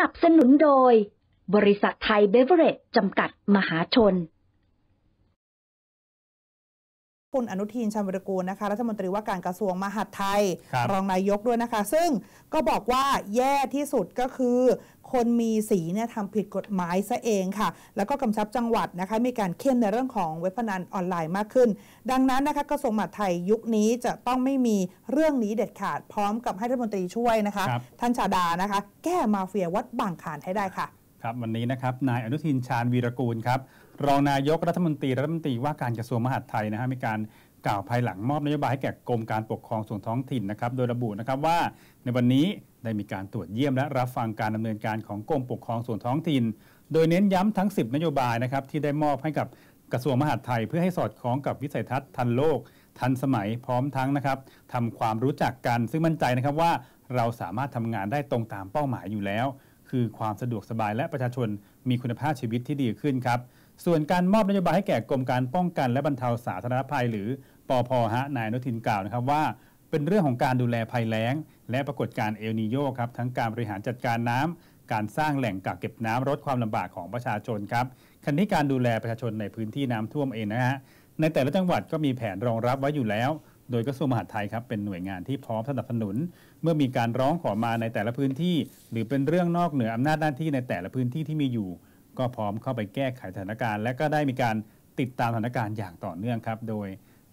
นับสนุนโดย บริษัทไทยเบเวอเรจจำกัดมหาชนคุณอนุทินชาญวิรกูลนะคะรัฐมนตรีว่าการกระทรวงมหาดไทยรรองนายกด้วยนะคะ ซึ่งก็บอกว่าแย่ที่สุดก็คือ คนมีสีเนี่ยทำผิดกฎหมายซะเองค่ะ แล้วก็กำชับจังหวัดนะคะมีการเข้มในเรื่องของเว็บพนันออนไลน์มากขึ้น ดังนั้นนะคะกระทรวงมหาดไทยยุคนี้จะต้องไม่มีเรื่องนี้เด็ดขาดพร้อมกับให้รัฐมนตรีช่วยนะคะท่านชาดานะคะ แก้มาเฟียวัดบางขานให้ได้ค่ะ ครับวันนี้นะครับ นายอนุทินชาญวีรกูลครับรองนายกรัฐมนตรีรัฐมนตรีว่าการกระทรวงมหาดไทยนะฮะมีการกล่าวภายหลังมอบนโยบาย ให้แก่กรมการปกครองส่วนท้องถิ่นนะครับ โดยระบุนะครับว่า ในวันนี้ได้มีการตรวจเยี่ยมและรับฟังการดำเนินการของกรมปกครองส่วนท้องถิ่น โดยเน้นย้ำทั้ง 10 นโยบายนะครับที่ได้มอบให้กับกระทรวงมหาดไทย เพื่อให้สอดคล้องกับวิสัยทัศน์ทันโลกทันสมัยพร้อมทั้งนะครับทำความรู้จักกันซึ่งมั่นใจนะครับว่าเราสามารถทำงานได้ตรงตามเป้าหมายอยู่แล้วคือความสะดวกสบายและประชาชนมีคุณภาพชีวิตที่ดีขึ้นครับ ส่วนการมอบนโยบายให้แก่กรมการป้องกันและบรรเทาสาธารณภัย หรือปอพฮะนายนุทินกล่าวนะครับว่า เป็นเรื่องของการดูแลภัยแล้ง และปรากฏการเอลนิโยครับ ทั้งการบริหารจัดการน้ำ การสร้างแหล่งกักเก็บน้ำลดความลำบากของประชาชนครับคันนี้การดูแลประชาชนในพื้นที่น้ำท่วมเองนะฮะในแต่ละจังหวัดก็มีแผนรองรับไว้อยู่แล้วโดยกระทรวงมหาดไทยครับเป็นหน่วยงานที่พร้อมสนับสนุน เมื่อมีการร้องขอมาในแต่ละพื้นที่ หรือเป็นเรื่องนอกเหนืออำนาจหน้าที่ในแต่ละพื้นที่ที่มีอยู่ ก็พร้อมเข้าไปแก้ไขสถานการณ์และก็ได้มีการติดตามสถานการณ์อย่างต่อเนื่องครับโดย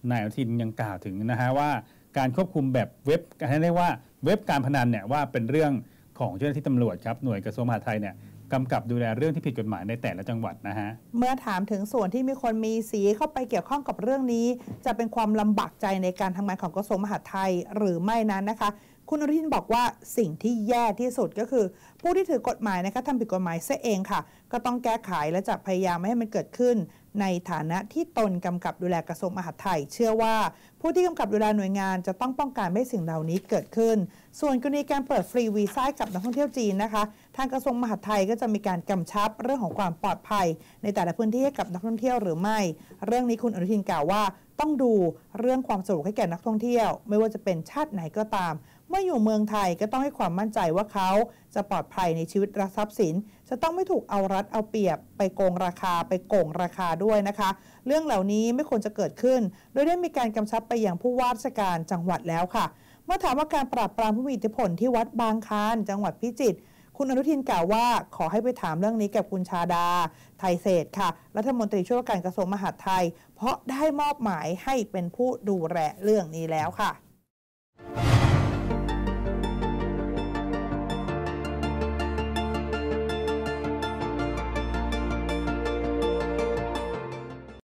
นายอุทินยังกล่าวถึงนะฮะว่าการควบคุมแบบเว็บการเรียกว่า เว็บการพนันเนี่ยว่าเป็นเรื่องของเจ้าหน้าที่ตำรวจครับหน่วยกระทรวงมหาดไทยเนี่ยกำกับดูแลเรื่องที่ผิดกฎหมายในแต่ละจังหวัดนะฮะเมื่อถามถึงส่วนที่มีคนมีสีเข้าไปเกี่ยวข้องกับเรื่องนี้ จะเป็นความลำบากใจในการทำงานของกระทรวงมหาดไทยหรือไม่นั้นนะคะ คุณอรินบอกว่าสิ่งที่แย่ที่สุดก็คือ ผู้ที่ถือกฎหมายนะคะทำผิดกฎหมายเสเองค่ะ ก็ต้องแก้ไขและจะพยายามไม่ให้มันเกิดขึ้น ในฐานะที่ตนกำกับดูแลกระทรวงมหาดไทย เชื่อว่า ผู้ที่กำกับดูแลหน่วยงาน จะต้องป้องกันไม่ให้สิ่งเหล่านี้เกิดขึ้น ส่วนกรณีการเปิดฟรีวีซ่ากับนักท่องเที่ยวจีนนะคะทางกระทรวงมหาดไทยก็จะมีการกำชับเรื่องของความปลอดภัยในแต่ละพื้นที่ให้กับนักท่องเที่ยวหรือไม่ เรื่องนี้คุณอนุทินกล่าวว่า ต้องดูเรื่องความสะดวกให้แก่นักท่องเที่ยว ไม่ว่าจะเป็นชาติไหนก็ตาม เมื่ออยู่เมืองไทยก็ต้องให้ความมั่นใจว่าเขาจะปลอดภัยในชีวิตรทรัพย์สิน จะต้องไม่ถูกเอารัด เอาเปรียบไปโกงราคาไปโกงราคาด้วยนะคะ เรื่องเหล่านี้ไม่ควรจะเกิดขึ้น โดยได้มีการกำชับไปอย่างผู้ว่าราชการจังหวัดแล้วค่ะ เมื่อถามว่าการปราบปรามผู้มีอิทธิพลที่วัดบางคาน จังหวัดพิจิตรคุณอนุทินกล่าวว่าขอให้ไปถามเรื่องนี้กับคุณชาดาไทยเศษค่ะรัฐมนตรีช่วยว่าการกระทรวงมหาดไทย เพราะได้มอบหมายให้เป็นผู้ดูแลเรื่องนี้แล้วค่ะ